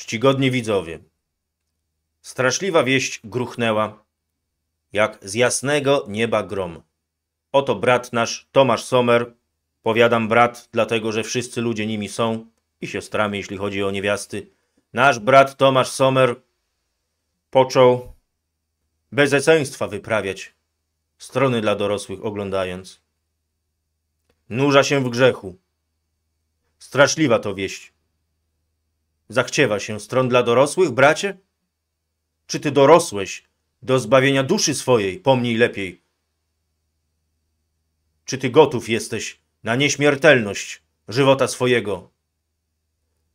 Czcigodni widzowie, straszliwa wieść gruchnęła, jak z jasnego nieba grom. Oto brat nasz Tomasz Sommer, powiadam brat, dlatego że wszyscy ludzie nimi są i siostrami, jeśli chodzi o niewiasty. Nasz brat Tomasz Sommer począł bezeceństwa wyprawiać, strony dla dorosłych oglądając. Nurza się w grzechu. Straszliwa to wieść Zachciewa się stron dla dorosłych, bracie? Czy ty dorosłeś do zbawienia duszy swojej, pomnij lepiej? Czy ty gotów jesteś na nieśmiertelność żywota swojego?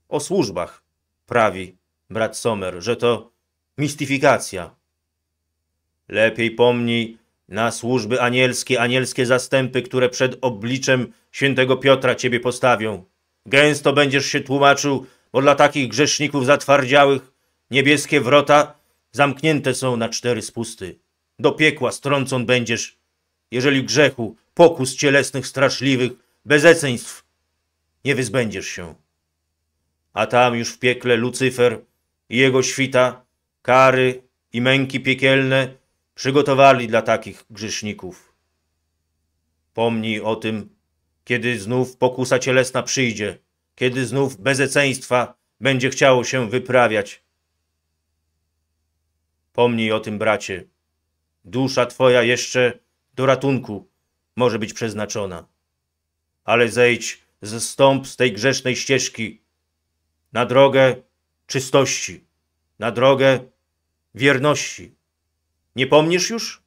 O służbach prawi brat Somer, że to mistyfikacja. Lepiej pomnij na służby anielskie, anielskie zastępy, które przed obliczem świętego Piotra ciebie postawią. Gęsto będziesz się tłumaczył bo dla takich grzeszników zatwardziałych niebieskie wrota zamknięte są na cztery spusty. Do piekła strącon będziesz, jeżeli grzechu, pokus cielesnych straszliwych, bezeceństw nie wyzbędziesz się. A tam już w piekle Lucyfer i jego świta kary i męki piekielne przygotowali dla takich grzeszników. Pomnij o tym, kiedy znów pokusa cielesna przyjdzie – kiedy znów bezeceństwa będzie chciało się wyprawiać. Pomnij o tym, bracie. Dusza twoja jeszcze do ratunku może być przeznaczona. Ale zejdź ze z tej grzesznej ścieżki na drogę czystości, na drogę wierności. Nie pomnisz już,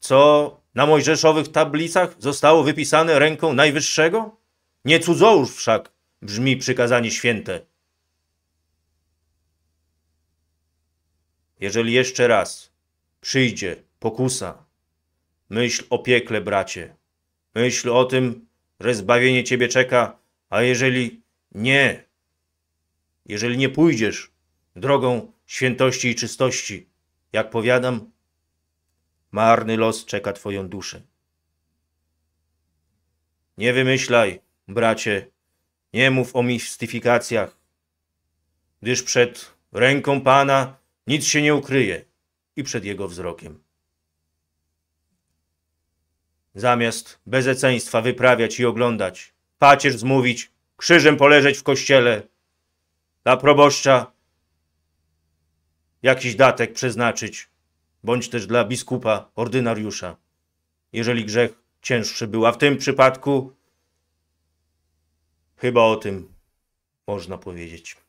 co na mojżeszowych tablicach zostało wypisane ręką Najwyższego? Nie cudzołóż wszak, brzmi przykazanie święte. Jeżeli jeszcze raz przyjdzie pokusa, myśl o piekle, bracie. Myśl o tym, że zbawienie ciebie czeka, a jeżeli nie, jeżeli nie pójdziesz drogą świętości i czystości, jak powiadam, marny los czeka twoją duszę. Nie wymyślaj, bracie, nie mów o mistyfikacjach, gdyż przed ręką Pana nic się nie ukryje i przed Jego wzrokiem. Zamiast bezeceństwa wyprawiać i oglądać, pacierz zmówić, krzyżem poleżeć w kościele, dla proboszcza jakiś datek przeznaczyć, bądź też dla biskupa, ordynariusza, jeżeli grzech cięższy był, a w tym przypadku Chyba o tym można powiedzieć.